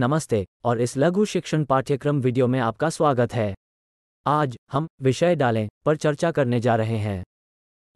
नमस्ते और इस लघु शिक्षण पाठ्यक्रम वीडियो में आपका स्वागत है आज हम विषय डालें पर चर्चा करने जा रहे हैं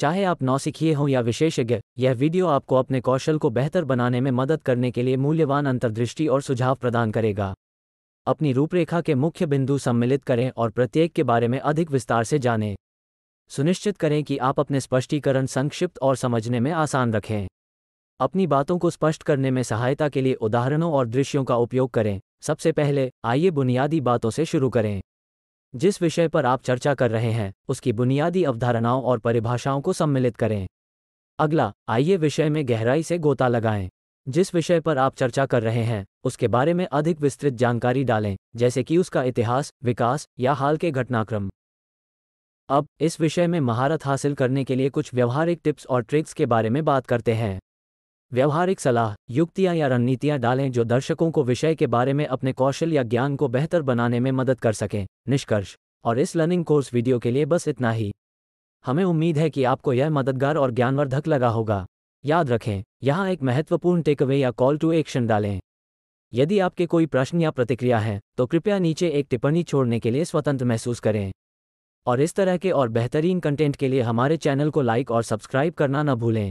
चाहे आप नौसिखिए हों या विशेषज्ञ यह वीडियो आपको अपने कौशल को बेहतर बनाने में मदद करने के लिए मूल्यवान अंतर्दृष्टि और सुझाव प्रदान करेगा अपनी रूपरेखा के मुख्य बिंदु सम्मिलित करें और प्रत्येक के बारे में अधिक विस्तार से जानें सुनिश्चित करें कि आप अपने स्पष्टीकरण संक्षिप्त और समझने में आसान रखें अपनी बातों को स्पष्ट करने में सहायता के लिए उदाहरणों और दृश्यों का उपयोग करें सबसे पहले आइए बुनियादी बातों से शुरू करें जिस विषय पर आप चर्चा कर रहे हैं उसकी बुनियादी अवधारणाओं और परिभाषाओं को सम्मिलित करें अगला आइए विषय में गहराई से गोता लगाएं जिस विषय पर आप चर्चा कर रहे हैं उसके बारे में अधिक विस्तृत जानकारी डालें जैसे कि उसका इतिहास विकास या हाल के घटनाक्रम अब इस विषय में महारत हासिल करने के लिए कुछ व्यवहारिक टिप्स और ट्रिक्स के बारे में बात करते हैं व्यवहारिक सलाह युक्तियां या रणनीतियां डालें जो दर्शकों को विषय के बारे में अपने कौशल या ज्ञान को बेहतर बनाने में मदद कर सकें निष्कर्ष और इस लर्निंग कोर्स वीडियो के लिए बस इतना ही हमें उम्मीद है कि आपको यह मददगार और ज्ञानवर्धक लगा होगा याद रखें यहाँ एक महत्वपूर्ण टेकअवे या कॉल टू एक्शन डालें यदि आपके कोई प्रश्न या प्रतिक्रिया है तो कृपया नीचे एक टिप्पणी छोड़ने के लिए स्वतंत्र महसूस करें और इस तरह के और बेहतरीन कंटेंट के लिए हमारे चैनल को लाइक और सब्सक्राइब करना न भूलें